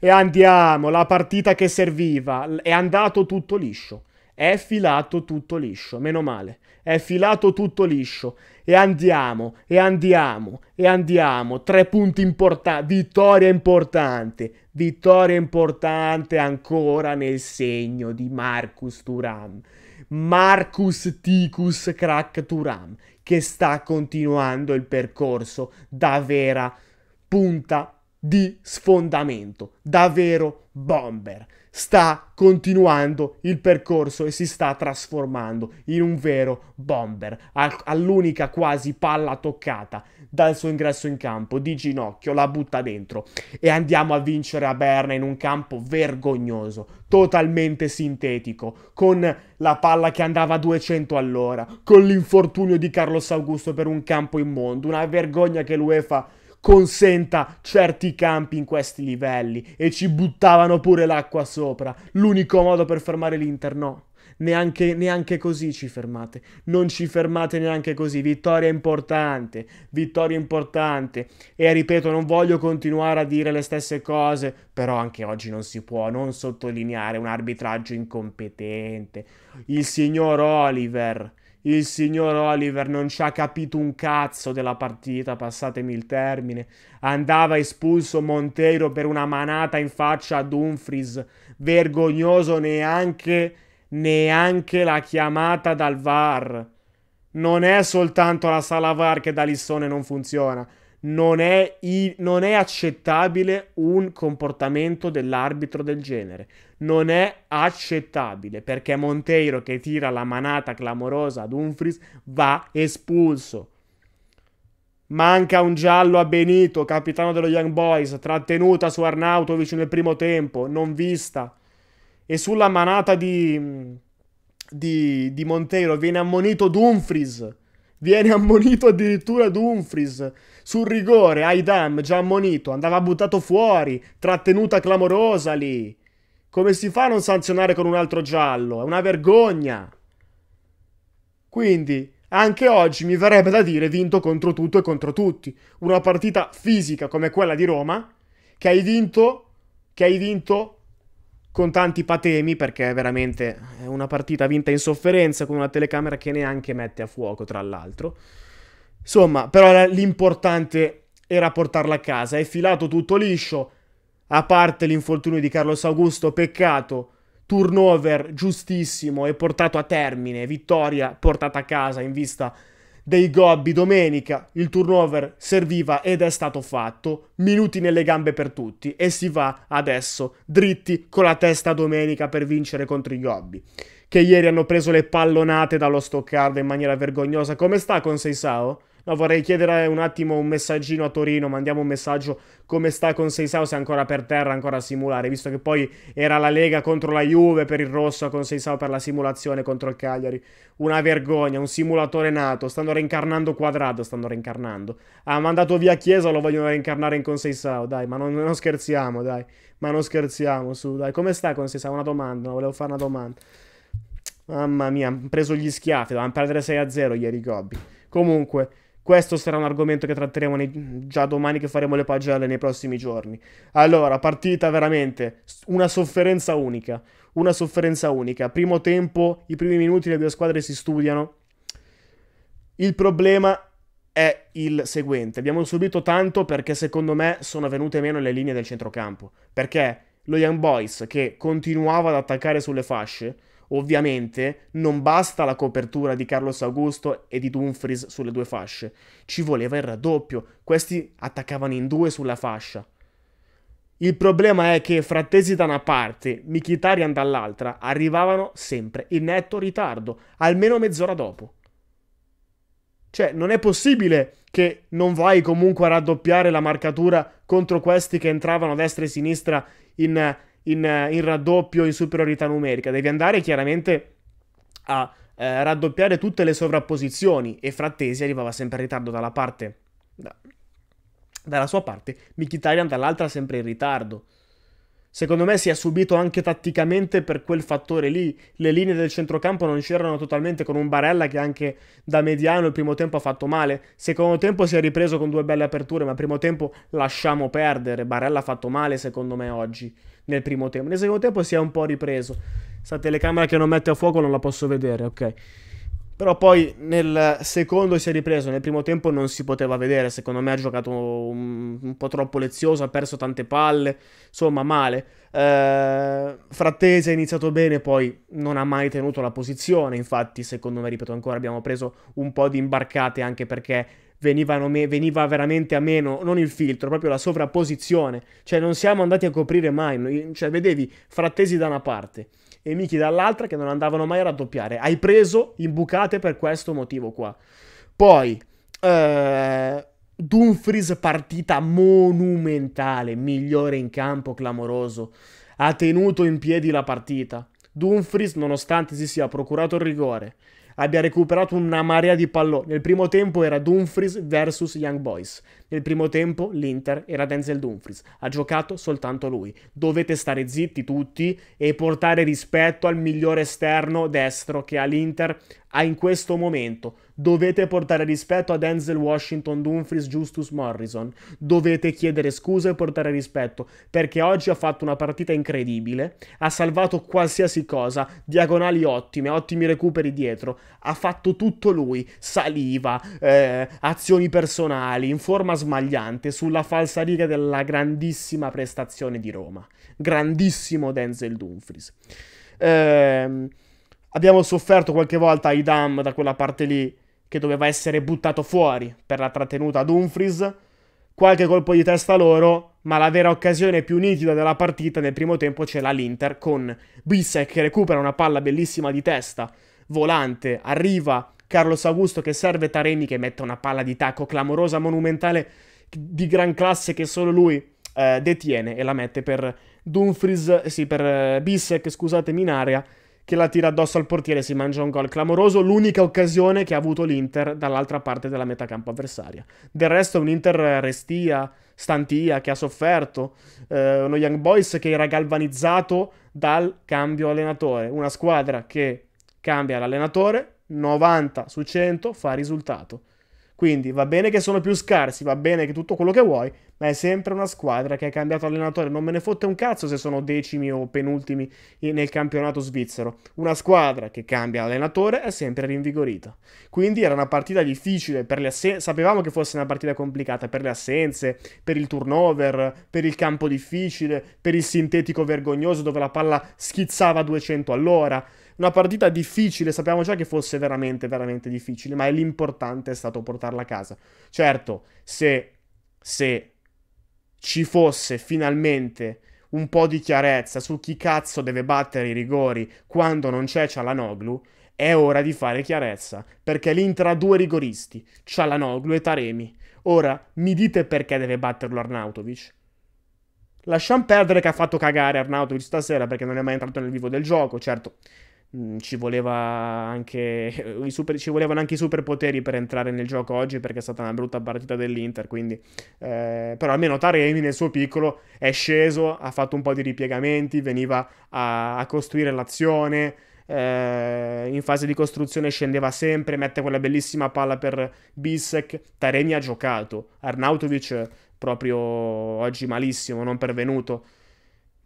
E andiamo, la partita che serviva. È andato tutto liscio. È filato tutto liscio, meno male. È filato tutto liscio. E andiamo, e andiamo, e andiamo. Tre punti importanti. Vittoria importante. Vittoria importante ancora nel segno di Marcus Turam. Marcus Ticus Crack Turam, che sta continuando il percorso da vera punta di sfondamento, davvero bomber. Sta continuando il percorso e si sta trasformando in un vero bomber, all'unica quasi palla toccata dal suo ingresso in campo di ginocchio, la butta dentro e andiamo a vincere a Berna in un campo vergognoso, totalmente sintetico, con la palla che andava a 200 all'ora, con l'infortunio di Carlos Augusto per un campo immondo, una vergogna che l'UEFA consenta certi campi in questi livelli e ci buttavano pure l'acqua sopra. L'unico modo per fermare l'Inter, no. Neanche, neanche, così ci fermate. Non ci fermate neanche così. Vittoria importante, vittoria importante. E ripeto, non voglio continuare a dire le stesse cose, però anche oggi non si può non sottolineare un arbitraggio incompetente. Il signor Oliver il signor Oliver non ci ha capito un cazzo della partita, passatemi il termine. Andava espulso Monteiro per una manata in faccia a Dumfries, vergognoso neanche, neanche la chiamata dal VAR. Non è soltanto la sala VAR che da Lissone non funziona non è, i- non è accettabile un comportamento dell'arbitro del genere. Non è accettabile perché Monteiro che tira la manata clamorosa ad Humphries va espulso. Manca un giallo a Benito, capitano dello Young Boys, trattenuta su Arnautovic nel primo tempo, non vista. E sulla manata di, di, di Monteiro viene ammonito Dumfries Viene ammonito addirittura Dumfries. Sul rigore, Aidam già ammonito, andava buttato fuori, trattenuta clamorosa lì. Come si fa a non sanzionare con un altro giallo? È una vergogna. Quindi, anche oggi mi verrebbe da dire vinto contro tutto e contro tutti. Una partita fisica come quella di Roma, che hai vinto, che hai vinto con tanti patemi perché veramente è una partita vinta in sofferenza con una telecamera che neanche mette a fuoco tra l'altro. Insomma, però l'importante era portarla a casa. È filato tutto liscio, a parte l'infortunio di Carlos Augusto, peccato, turnover giustissimo e portato a termine, vittoria portata a casa in vista dei Gobbi domenica, il turnover serviva ed è stato fatto, minuti nelle gambe per tutti e si va adesso dritti con la testa domenica per vincere contro i Gobbi che ieri hanno preso le pallonate dallo Stoccarda in maniera vergognosa. Come sta con Seisao? ma vorrei chiedere un attimo un messaggino a Torino, mandiamo un messaggio come sta con Seisao, se è ancora per terra, ancora a simulare, visto che poi era la Lega contro la Juve per il rosso, con Seisao per la simulazione contro il Cagliari. Una vergogna, un simulatore nato, stanno reincarnando Quadrado, stanno reincarnando. Ha mandato via Chiesa, lo vogliono reincarnare in con Seisao, dai, ma non, non, scherziamo, dai. Ma non scherziamo, su, dai. Come sta con Seisao? Una domanda, no, volevo fare una domanda. Mamma mia, hanno preso gli schiaffi, dovevamo perdere 6-0 ieri Gobbi. Comunque questo sarà un argomento che tratteremo nei, già domani che faremo le pagelle nei prossimi giorni. Allora, partita veramente, una sofferenza unica, una sofferenza unica. Primo tempo, i primi minuti le due squadre si studiano. Il problema è il seguente, abbiamo subito tanto perché secondo me sono venute meno le linee del centrocampo, perché lo Young Boys che continuava ad attaccare sulle fasce Ovviamente non basta la copertura di Carlos Augusto e di Dumfries sulle due fasce, ci voleva il raddoppio, questi attaccavano in due sulla fascia. Il problema è che Frattesi da una parte, Michitarian dall'altra, arrivavano sempre in netto ritardo, almeno mezz'ora dopo. Cioè, non è possibile che non vai comunque a raddoppiare la marcatura contro questi che entravano a destra e a sinistra in in, eh, in raddoppio, in superiorità numerica, devi andare chiaramente a eh, raddoppiare tutte le sovrapposizioni e Frattesi arrivava sempre in ritardo dalla parte... Da, dalla sua parte, Mkhitaryan dall'altra sempre in ritardo. Secondo me si è subito anche tatticamente per quel fattore lì. Le linee del centrocampo non c'erano totalmente con un Barella che anche da mediano il primo tempo ha fatto male. Secondo tempo si è ripreso con due belle aperture, ma primo tempo lasciamo perdere. Barella ha fatto male secondo me oggi nel primo tempo. Nel secondo tempo si è un po' ripreso. Sta telecamera che non mette a fuoco non la posso vedere, ok. Però poi nel secondo si è ripreso, nel primo tempo non si poteva vedere, secondo me ha giocato un, un po' troppo lezioso, ha perso tante palle, insomma male. Eh, Frattese ha iniziato bene, poi non ha mai tenuto la posizione, infatti secondo me, ripeto ancora, abbiamo preso un po' di imbarcate anche perché me, veniva veramente a meno, non il filtro, proprio la sovrapposizione. Cioè non siamo andati a coprire mai, cioè vedevi Frattesi da una parte e Miki dall'altra che non andavano mai a raddoppiare. Hai preso imbucate per questo motivo qua. Poi, eh, Dumfries partita monumentale, migliore in campo, clamoroso. Ha tenuto in piedi la partita. Dumfries, nonostante si sia procurato il rigore, abbia recuperato una marea di palloni. Nel primo tempo era Dumfries versus Young Boys. Nel primo tempo l'Inter era Denzel Dumfries, ha giocato soltanto lui. Dovete stare zitti tutti e portare rispetto al migliore esterno destro che ha l'Inter ha in questo momento. Dovete portare rispetto a Denzel Washington Dumfries Justus Morrison. Dovete chiedere scusa e portare rispetto perché oggi ha fatto una partita incredibile, ha salvato qualsiasi cosa, diagonali ottime, ottimi recuperi dietro, ha fatto tutto lui, saliva, eh, azioni personali, in forma smagliante sulla falsa riga della grandissima prestazione di Roma. Grandissimo Denzel Dumfries. Eh, abbiamo sofferto qualche volta ai Dam da quella parte lì che doveva essere buttato fuori per la trattenuta Dumfries. Qualche colpo di testa loro, ma la vera occasione più nitida della partita nel primo tempo ce l'ha l'Inter con Bissek che recupera una palla bellissima di testa, volante, arriva Carlos Augusto che serve Taremi che mette una palla di tacco clamorosa, monumentale, di gran classe che solo lui eh, detiene e la mette per Dumfries, eh, sì, per eh, Bissek, scusatemi, in area, che la tira addosso al portiere, e si mangia un gol clamoroso, l'unica occasione che ha avuto l'Inter dall'altra parte della metacampo avversaria. Del resto è un Inter eh, restia, stantia, che ha sofferto, eh, uno Young Boys che era galvanizzato dal cambio allenatore, una squadra che cambia l'allenatore, 90 su 100 fa risultato. Quindi va bene che sono più scarsi, va bene che tutto quello che vuoi, ma è sempre una squadra che ha cambiato allenatore. Non me ne fotte un cazzo se sono decimi o penultimi nel campionato svizzero. Una squadra che cambia allenatore è sempre rinvigorita. Quindi era una partita difficile, sapevamo che fosse una partita complicata per le assenze, per il turnover, per il campo difficile, per il sintetico vergognoso dove la palla schizzava a 200 all'ora. Una partita difficile, sappiamo già che fosse veramente, veramente difficile, ma l'importante è stato portarla a casa. Certo, se, se ci fosse finalmente un po' di chiarezza su chi cazzo deve battere i rigori quando non c'è Cialanoglu, è ora di fare chiarezza, perché l'Inter ha due rigoristi, Cialanoglu e Taremi. Ora, mi dite perché deve batterlo Arnautovic? Lasciamo perdere che ha fatto cagare Arnautovic stasera perché non è mai entrato nel vivo del gioco, certo, Mm, ci, voleva anche, super, ci volevano anche i superpoteri per entrare nel gioco oggi perché è stata una brutta partita dell'Inter. Quindi, eh, però almeno Taremi nel suo piccolo è sceso, ha fatto un po' di ripiegamenti, veniva a, a costruire l'azione. Eh, in fase di costruzione scendeva sempre, mette quella bellissima palla per Bissek. Taremi ha giocato, Arnautovic proprio oggi malissimo, non pervenuto.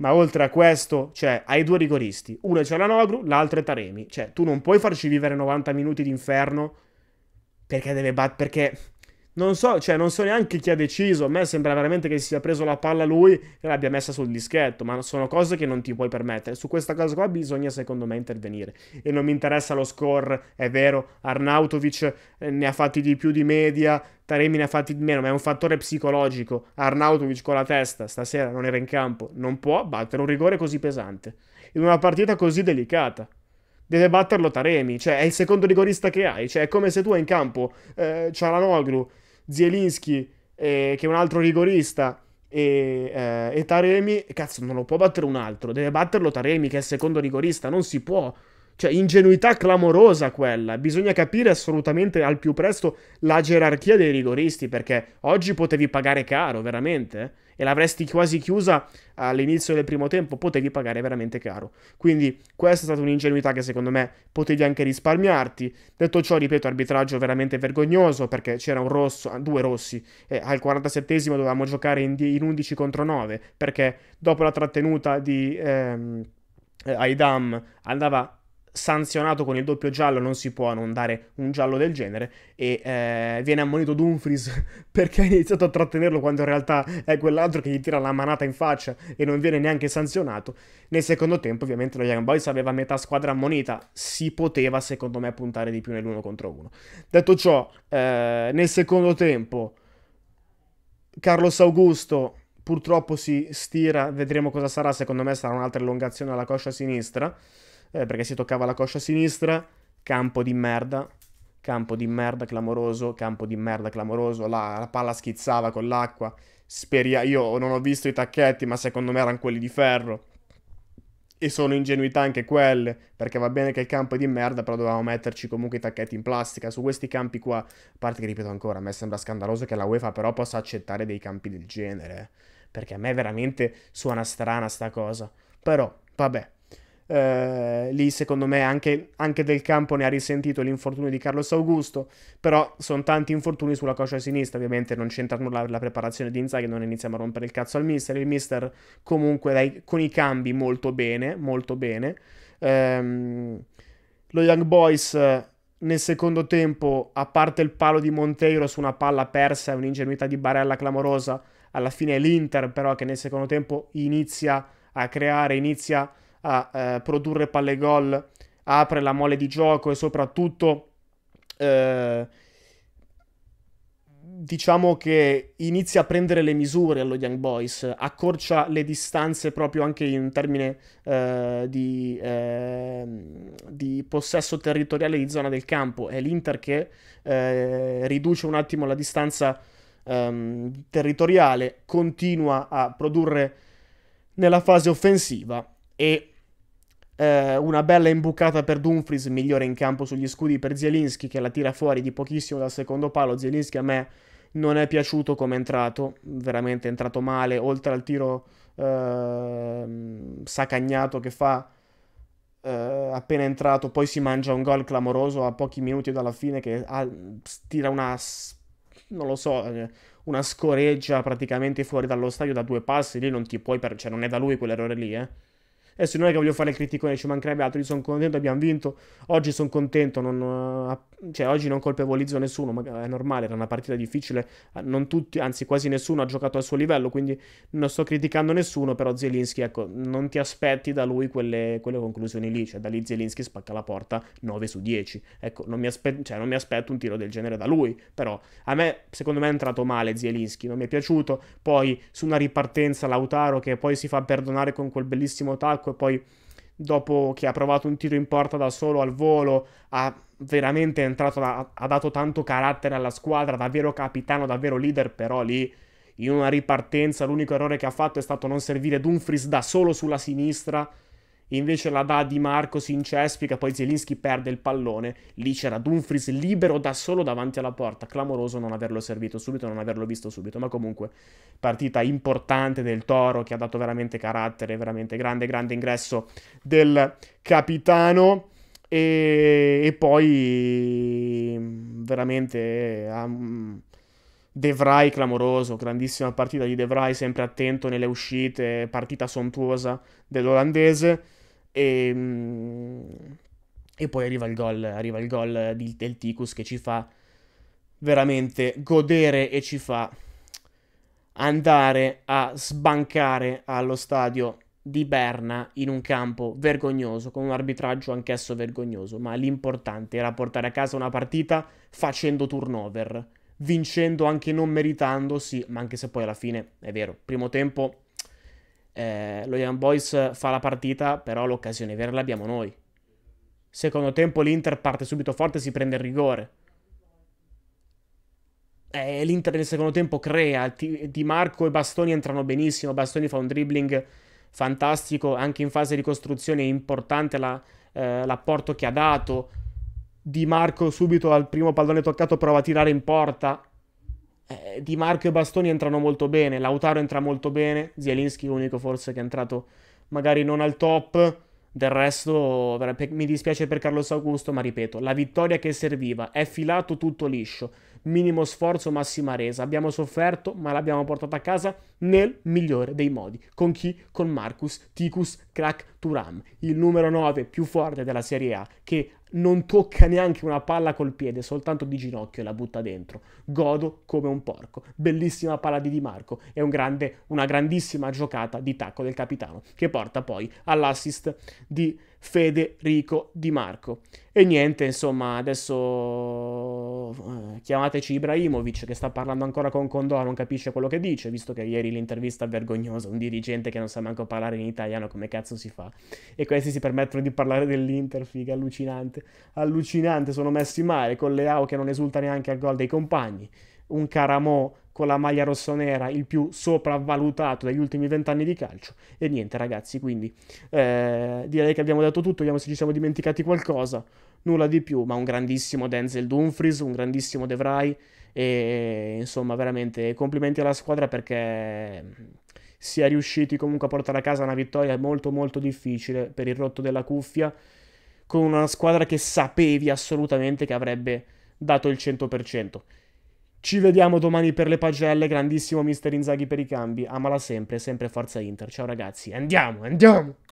Ma oltre a questo, cioè, hai due rigoristi. Uno è Cialanoglu, l'altro è Taremi. Cioè, tu non puoi farci vivere 90 minuti d'inferno perché deve battere... perché non so, cioè, non so neanche chi ha deciso. A me sembra veramente che si sia preso la palla lui e l'abbia messa sul dischetto. Ma sono cose che non ti puoi permettere. Su questa cosa qua bisogna, secondo me, intervenire. E non mi interessa lo score, è vero. Arnautovic eh, ne ha fatti di più di media. Taremi ne ha fatti di meno, ma è un fattore psicologico. Arnautovic con la testa stasera non era in campo. Non può battere un rigore così pesante. In una partita così delicata deve batterlo Taremi, cioè è il secondo rigorista che hai, cioè è come se tu hai in campo eh, Cialanoglu Zielinski, eh, che è un altro rigorista, e, eh, e, Taremi, cazzo, non lo può battere un altro, deve batterlo Taremi, che è il secondo rigorista, non si può. Cioè, ingenuità clamorosa quella. Bisogna capire assolutamente al più presto la gerarchia dei rigoristi, perché oggi potevi pagare caro, veramente. Eh e l'avresti quasi chiusa all'inizio del primo tempo, potevi pagare veramente caro. Quindi questa è stata un'ingenuità che secondo me potevi anche risparmiarti. Detto ciò, ripeto, arbitraggio veramente vergognoso perché c'era un rosso, due rossi e al 47esimo dovevamo giocare in, in 11 contro 9 perché dopo la trattenuta di... Ehm, Aidam andava sanzionato con il doppio giallo, non si può non dare un giallo del genere e eh, viene ammonito Dumfries perché ha iniziato a trattenerlo quando in realtà è quell'altro che gli tira la manata in faccia e non viene neanche sanzionato. Nel secondo tempo ovviamente lo Young Boys aveva metà squadra ammonita, si poteva secondo me puntare di più nell'uno contro uno. Detto ciò, eh, nel secondo tempo Carlos Augusto purtroppo si stira, vedremo cosa sarà, secondo me sarà un'altra elongazione alla coscia sinistra eh, perché si toccava la coscia sinistra, campo di merda, campo di merda clamoroso, campo di merda clamoroso, la, la palla schizzava con l'acqua, Speria- io non ho visto i tacchetti, ma secondo me erano quelli di ferro. E sono ingenuità anche quelle, perché va bene che il campo è di merda, però dovevamo metterci comunque i tacchetti in plastica. Su questi campi qua, a parte che ripeto ancora, a me sembra scandaloso che la UEFA però possa accettare dei campi del genere. Eh. Perché a me veramente suona strana sta cosa. Però, vabbè, eh, lì secondo me anche, anche, del campo ne ha risentito l'infortunio di Carlos Augusto, però sono tanti infortuni sulla coscia sinistra, ovviamente non c'entra nulla la preparazione di Inzaghi, non iniziamo a rompere il cazzo al mister, il mister comunque dai, con i cambi molto bene, molto bene. Ehm, lo Young Boys eh, nel secondo tempo, a parte il palo di Monteiro su una palla persa e un'ingenuità di Barella clamorosa, alla fine è l'Inter però che nel secondo tempo inizia a creare, inizia a a eh, produrre palle gol, apre la mole di gioco e soprattutto eh, diciamo che inizia a prendere le misure allo Young Boys, accorcia le distanze proprio anche in termini eh, di, eh, di, possesso territoriale di zona del campo. È l'Inter che eh, riduce un attimo la distanza ehm, territoriale, continua a produrre nella fase offensiva e eh, una bella imbucata per Dumfries, migliore in campo sugli scudi per Zielinski che la tira fuori di pochissimo dal secondo palo. Zielinski a me non è piaciuto come è entrato, veramente è entrato male, oltre al tiro eh, sacagnato che fa eh, appena entrato, poi si mangia un gol clamoroso a pochi minuti dalla fine che ha, tira una, non lo so, eh, una scoreggia praticamente fuori dallo stadio da due passi, lì non ti puoi, per... cioè non è da lui quell'errore lì, eh. Adesso non è che voglio fare il criticone, ci mancherebbe altro, io sono contento, abbiamo vinto. Oggi sono contento, non, eh, cioè, oggi non colpevolizzo nessuno, ma eh, è normale, era una partita difficile, eh, non tutti, anzi quasi nessuno ha giocato al suo livello, quindi non sto criticando nessuno, però Zielinski, ecco, non ti aspetti da lui quelle, quelle conclusioni lì, cioè da lì Zielinski spacca la porta 9 su 10. Ecco, non mi, aspe- cioè, non mi aspetto un tiro del genere da lui, però a me, secondo me è entrato male Zielinski, non mi è piaciuto. Poi su una ripartenza Lautaro che poi si fa perdonare con quel bellissimo tacco e poi dopo che ha provato un tiro in porta da solo al volo, ha veramente entrato, ha, ha dato tanto carattere alla squadra, davvero capitano, davvero leader, però lì in una ripartenza l'unico errore che ha fatto è stato non servire Dumfries da solo sulla sinistra invece la dà Di Marco, si incespica, poi Zielinski perde il pallone, lì c'era Dumfries libero da solo davanti alla porta, clamoroso non averlo servito subito, non averlo visto subito, ma comunque partita importante del Toro che ha dato veramente carattere, veramente grande, grande ingresso del capitano. E, e poi veramente um, De Vrij clamoroso, grandissima partita di De Vrij, sempre attento nelle uscite, partita sontuosa dell'olandese. E, ehm, e poi arriva il gol, arriva il gol di, del Ticus che ci fa veramente godere e ci fa andare a sbancare allo stadio di Berna in un campo vergognoso, con un arbitraggio anch'esso vergognoso, ma l'importante era portare a casa una partita facendo turnover, vincendo anche non meritandosi, ma anche se poi alla fine, è vero, primo tempo eh, lo Young Boys fa la partita, però l'occasione vera l'abbiamo noi. Secondo tempo l'Inter parte subito forte e si prende il rigore. Eh, L'Inter nel secondo tempo crea, Di Marco e Bastoni entrano benissimo, Bastoni fa un dribbling fantastico, anche in fase di costruzione è importante l'apporto la, eh, che ha dato. Di Marco subito al primo pallone toccato prova a tirare in porta, eh, Di Marco e Bastoni entrano molto bene, Lautaro entra molto bene, Zielinski unico forse che è entrato magari non al top, del resto mi dispiace per Carlos Augusto, ma ripeto, la vittoria che serviva, è filato tutto liscio, minimo sforzo, massima resa, abbiamo sofferto ma l'abbiamo portata a casa nel migliore dei modi, con chi? Con Marcus Ticus Crack Turam, il numero 9 più forte della Serie A, che non tocca neanche una palla col piede, soltanto di ginocchio e la butta dentro. Godo come un porco. Bellissima palla di Di Marco e un grande, una grandissima giocata di tacco del capitano che porta poi all'assist di Federico Di Marco. E niente, insomma, adesso eh, chiamateci Ibrahimovic che sta parlando ancora con Condò, non capisce quello che dice, visto che ieri l'intervista è vergognosa, un dirigente che non sa manco parlare in italiano, come cazzo si fa? E questi si permettono di parlare dell'Inter, figa, allucinante. Allucinante, sono messi male, con Leao che non esulta neanche al gol dei compagni, un caramò con la maglia rossonera, il più sopravvalutato degli ultimi vent'anni di calcio. E niente, ragazzi, quindi eh, direi che abbiamo detto tutto. Vediamo se ci siamo dimenticati qualcosa. Nulla di più, ma un grandissimo Denzel Dumfries, un grandissimo De Vrij. E insomma, veramente complimenti alla squadra perché si è riusciti comunque a portare a casa una vittoria molto, molto difficile per il rotto della cuffia. Con una squadra che sapevi assolutamente che avrebbe dato il 100%. Ci vediamo domani per le pagelle. Grandissimo mister Inzaghi per i cambi. Amala sempre, sempre forza Inter. Ciao ragazzi. Andiamo, andiamo.